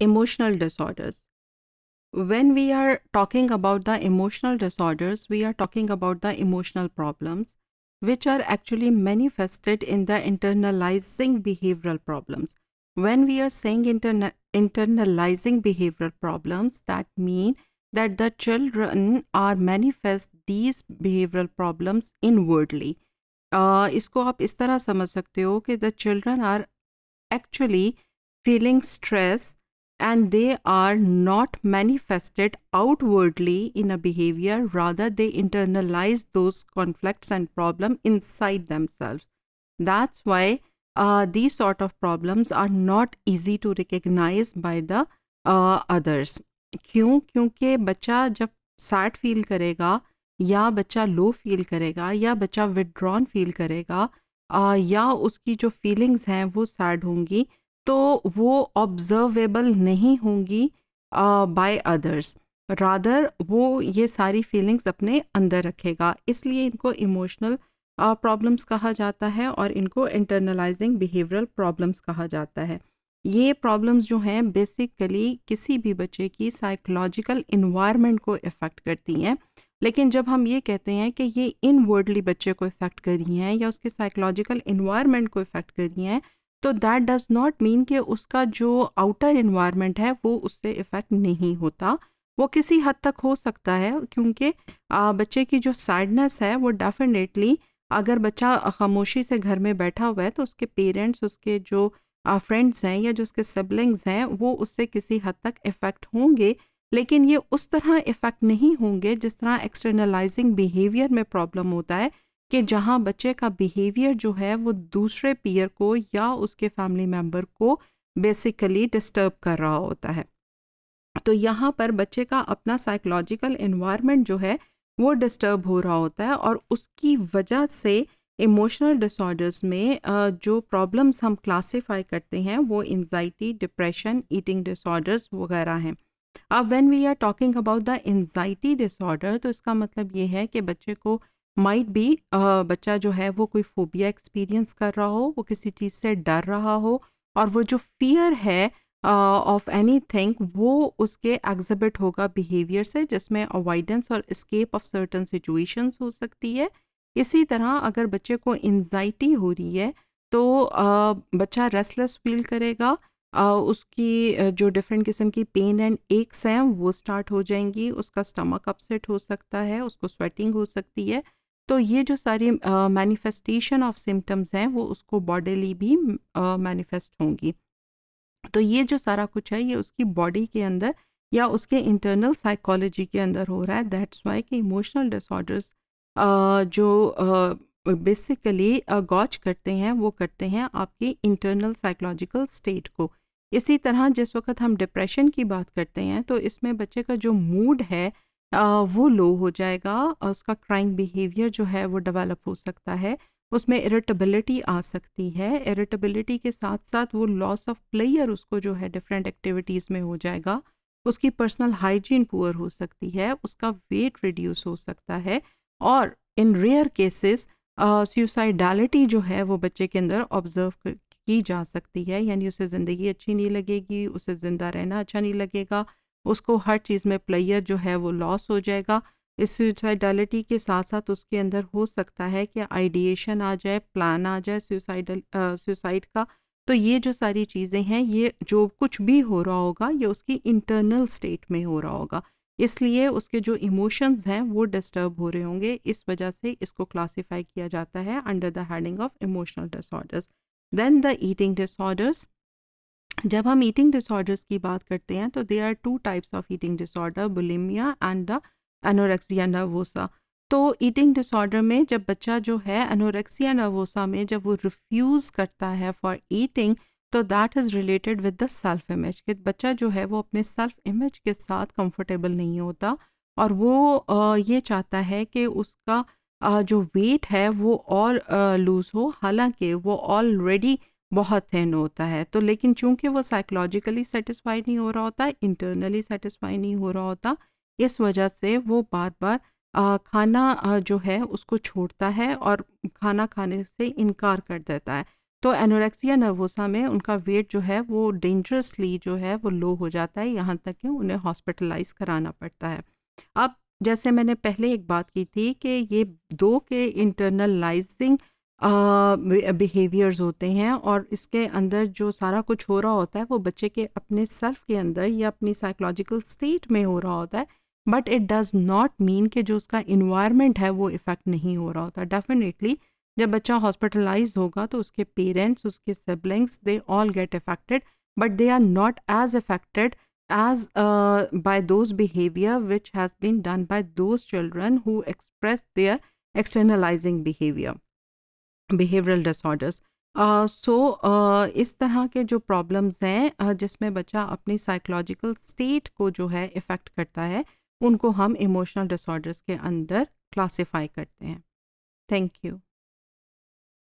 emotional disorders. When we are talking about the emotional disorders, we are talking about the emotional problems, which are actually manifested in the internalizing behavioral problems. When we are saying interna internalizing behavioral problems, that mean that the children are manifest these behavioral problems inwardly. Uh, इसको आप इस तरह समझ सकते हो कि and they are not manifested outwardly in a behavior rather they internalize those conflicts and problem inside themselves that's why uh, these sort of problems are not easy to recognize by the uh, others क्यों क्योंकि बच्चा जब sad feel करेगा या बच्चा low feel करेगा या बच्चा विड्रॉन फील करेगा आ, uh, या उसकी जो फीलिंग्स हैं वो सैड होंगी तो वो ऑब्जर्वेबल नहीं होंगी बाय अदर्स रादर वो ये सारी फीलिंग्स अपने अंदर रखेगा इसलिए इनको इमोशनल प्रॉब्लम्स कहा जाता है और इनको इंटरनलाइजिंग बिहेवियरल प्रॉब्लम्स कहा जाता है ये प्रॉब्लम्स जो हैं बेसिकली किसी भी बच्चे की साइकोलॉजिकल इन्वायरमेंट को इफ़ेक्ट करती हैं लेकिन जब हम ये कहते हैं कि ये इनवर्डली बच्चे को इफ़ेक्ट कर रही हैं या उसके साइकोलॉजिकल इन्वायरमेंट को इफ़ेक्ट कर रही हैं तो दैट डज़ नॉट मीन कि उसका जो आउटर इन्वायरमेंट है वो उससे इफ़ेक्ट नहीं होता वो किसी हद तक हो सकता है क्योंकि बच्चे की जो सैडनेस है वो डेफिनेटली अगर बच्चा खामोशी से घर में बैठा हुआ है तो उसके पेरेंट्स उसके जो फ्रेंड्स हैं या जो उसके सिबलिंग्स हैं वो उससे किसी हद तक इफ़ेक्ट होंगे लेकिन ये उस तरह इफ़ेक्ट नहीं होंगे जिस तरह एक्सटर्नलाइजिंग बिहेवियर में प्रॉब्लम होता है कि जहाँ बच्चे का बिहेवियर जो है वो दूसरे पीयर को या उसके फैमिली मेम्बर को बेसिकली डिस्टर्ब कर रहा होता है तो यहाँ पर बच्चे का अपना साइकोलॉजिकल इन्वायरमेंट जो है वो डिस्टर्ब हो रहा होता है और उसकी वजह से इमोशनल डिसऑर्डर्स में जो प्रॉब्लम्स हम क्लासिफाई करते हैं वो एनजाइटी डिप्रेशन ईटिंग डिसऑर्डर्स वगैरह हैं अब when we are talking about the anxiety disorder तो इसका मतलब ये है कि बच्चे को माइट भी बच्चा जो है वो कोई फोबिया एक्सपीरियंस कर रहा हो वो किसी चीज़ से डर रहा हो और वो जो फियर है ऑफ एनी थिंग वो उसके एग्जिबिट होगा बिहेवियर से जिसमें अवॉइडेंस और इस्केप ऑफ सर्टन सिचुएशंस हो सकती है इसी तरह अगर बच्चे को एनजाइटी हो रही है तो uh, बच्चा रेस्टलेस फील करेगा uh, उसकी जो डिफरेंट किस्म की पेन एंड एक्स हैं वो स्टार्ट हो जाएंगी उसका स्टमक अपसेट हो सकता है उसको स्वेटिंग हो सकती है तो ये जो सारी मैनिफेस्टेशन ऑफ सिम्टम्स हैं वो उसको बॉडीली भी मैनिफेस्ट uh, होंगी तो ये जो सारा कुछ है ये उसकी बॉडी के अंदर या उसके इंटरनल साइकोलॉजी के अंदर हो रहा है दैट्स वाई कि इमोशनल डिसऑर्डर्स जो बेसिकली uh, गॉच करते हैं वो करते हैं आपकी इंटरनल साइकोलॉजिकल स्टेट को इसी तरह जिस वक्त हम डिप्रेशन की बात करते हैं तो इसमें बच्चे का जो मूड है वो लो हो जाएगा और उसका क्राइम बिहेवियर जो है वो डेवलप हो सकता है उसमें इरिटेबिलिटी आ सकती है इरिटेबिलिटी के साथ साथ वो लॉस ऑफ प्लेयर उसको जो है डिफरेंट एक्टिविटीज़ में हो जाएगा उसकी पर्सनल हाइजीन पुअर हो सकती है उसका वेट रिड्यूस हो सकता है और इन रेयर केसेस सुसाइडलिटी जो है वो बच्चे के अंदर ऑब्जर्व की जा सकती है यानी उसे ज़िंदगी अच्छी नहीं लगेगी उसे ज़िंदा रहना अच्छा नहीं लगेगा उसको हर चीज़ में प्लेयर जो है वो लॉस हो जाएगा इस सुसाइडलिटी के साथ साथ उसके अंदर हो सकता है कि आइडिएशन आ जाए प्लान आ जाए सुसाइडल सुसाइड का तो ये जो सारी चीज़ें हैं ये जो कुछ भी हो रहा होगा ये उसकी इंटरनल स्टेट में हो रहा होगा इसलिए उसके जो इमोशंस हैं वो डिस्टर्ब हो रहे होंगे इस वजह से इसको क्लासिफाई किया जाता है under the heading of emotional disorders then the eating disorders जब हम ईटिंग डिसऑर्डर्स की बात करते हैं तो they are two types of eating disorder bulimia and the anorexia nervosa तो ईटिंग डिसऑर्डर में जब बच्चा जो है एनोरेक्सिया नर्वोसा में जब वो रिफ्यूज़ करता है फॉर ईटिंग तो that is related with the self image कि बच्चा जो है वो अपने सेल्फ इमेज के साथ कंफर्टेबल नहीं होता और वो ये चाहता है कि उसका जो वेट है वो और लूज़ हो हालांकि वो ऑलरेडी बहुत थिन होता है तो लेकिन चूंकि वो साइकोलॉजिकली सेटिस्फाई नहीं हो रहा होता इंटरनली सेटिस्फाई नहीं हो रहा होता इस वजह से वो बार बार आ, खाना आ, जो है उसको छोड़ता है और खाना खाने से इनकार कर देता है तो एनोरेक्सिया नर्वोसा में उनका वेट जो है वो डेंजरसली जो है वो लो हो जाता है यहाँ तक कि उन्हें हॉस्पिटलाइज कराना पड़ता है अब जैसे मैंने पहले एक बात की थी कि ये दो के इंटरनलाइजिंग बिहेवियर्स होते हैं और इसके अंदर जो सारा कुछ हो रहा होता है वो बच्चे के अपने सेल्फ के अंदर या अपनी साइकोलॉजिकल स्टेट में हो रहा होता है but it does not mean कि जो उसका इन्वायरमेंट है वो इफ़ेक्ट नहीं हो रहा होता डेफिनेटली जब बच्चा हॉस्पिटलाइज होगा तो उसके पेरेंट्स उसके siblings they all get affected but they are not as affected as by those behaviour which has been done by those children who express their externalising behaviour behavioural disorders so इस तरह के जो problems हैं uh, जिसमें बच्चा अपनी psychological state को जो है इफ़ेक्ट करता है उनको हम इमोशनल डिसऑर्डर्स के अंदर क्लासिफाई करते हैं थैंक यू